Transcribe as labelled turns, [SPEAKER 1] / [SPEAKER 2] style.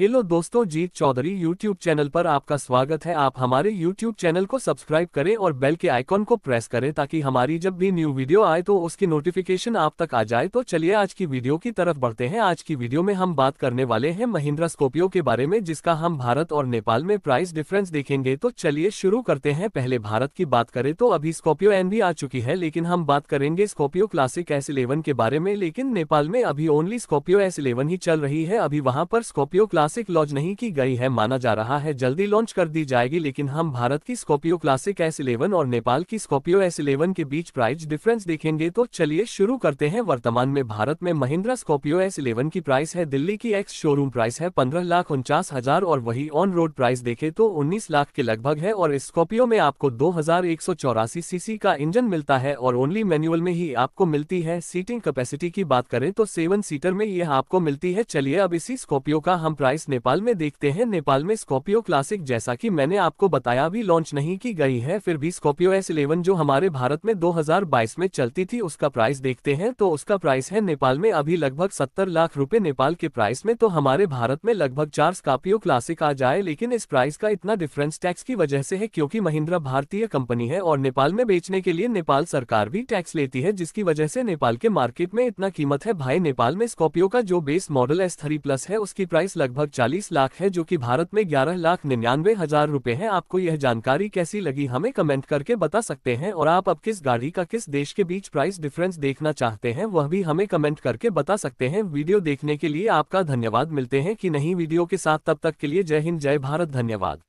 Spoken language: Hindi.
[SPEAKER 1] हेलो दोस्तों जीत चौधरी यूट्यूब चैनल पर आपका स्वागत है आप हमारे यूट्यूब चैनल को सब्सक्राइब करें और बेल के आइकॉन को प्रेस करें ताकि हमारी जब भी न्यू वीडियो आए तो उसकी नोटिफिकेशन आप तक आ जाए तो चलिए आज की वीडियो की तरफ बढ़ते हैं आज की वीडियो में हम बात करने वाले हैं महिंद्रा स्कोपियो के बारे में जिसका हम भारत और नेपाल में प्राइस डिफरेंस देखेंगे तो चलिए शुरू करते हैं पहले भारत की बात करें तो अभी स्कॉपियो एन भी आ चुकी है लेकिन हम बात करेंगे स्कोपियो क्लासिक एस इलेवन के बारे में लेकिन नेपाल में अभी ओनली स्कोपियो एस इलेवन ही चल रही है अभी वहाँ पर स्कोपियो क्लास क्लासिक लॉन्च नहीं की गई है माना जा रहा है जल्दी लॉन्च कर दी जाएगी लेकिन हम भारत की स्कॉर्पियो क्लासिक एस इलेवन और नेपाल की स्कॉर्पियो एस इलेवन के बीच प्राइस डिफरेंस देखेंगे तो चलिए शुरू करते हैं वर्तमान में भारत में महिंद्रा स्कॉर्पियो एस इलेवन की प्राइस है दिल्ली की एक्स शोरूम प्राइस है पंद्रह लाख उनचास हजार और वही ऑन रोड प्राइस देखे तो उन्नीस लाख के लगभग है और स्कॉर्पियो में आपको दो हजार एक सौ चौरासी सीसी का इंजन मिलता है और ओनली मैनुअल में ही आपको मिलती है सीटिंग कैपेसिटी की बात करें तो सेवन सीटर में यह आपको मिलती है चलिए अब इसी स्कॉर्पियो का हम प्राइस डिवाइस नेपाल में देखते हैं नेपाल में स्कॉर्पियो क्लासिक जैसा कि मैंने आपको बताया भी लॉन्च नहीं की गई है फिर भी स्कॉर्पियो एस इलेवन जो हमारे भारत में 2022 में चलती थी उसका प्राइस देखते हैं तो उसका प्राइस है नेपाल में अभी लगभग सत्तर लाख रूपए नेपाल के प्राइस में तो हमारे भारत में लगभग चार स्कॉर्पियो क्लासिक आ जाए लेकिन इस प्राइस का इतना डिफरेंस टैक्स की वजह से है क्योंकि महिंद्रा भारतीय कंपनी है और नेपाल में बेचने के लिए नेपाल सरकार भी टैक्स लेती है जिसकी वजह से नेपाल के मार्केट में इतना कीमत है भाई नेपाल में स्कॉर्पियो का जो base model S three plus है उसकी प्राइस लगभग लगभग 40 लाख है जो कि भारत में ग्यारह लाख निन्यानवे हजार रूपए है आपको यह जानकारी कैसी लगी हमें कमेंट करके बता सकते हैं और आप अब किस गाड़ी का किस देश के बीच प्राइस डिफरेंस देखना चाहते हैं वह भी हमें कमेंट करके बता सकते हैं वीडियो देखने के लिए आपका धन्यवाद मिलते हैं कि नहीं वीडियो के साथ तब तक के लिए जय हिंद जय भारत धन्यवाद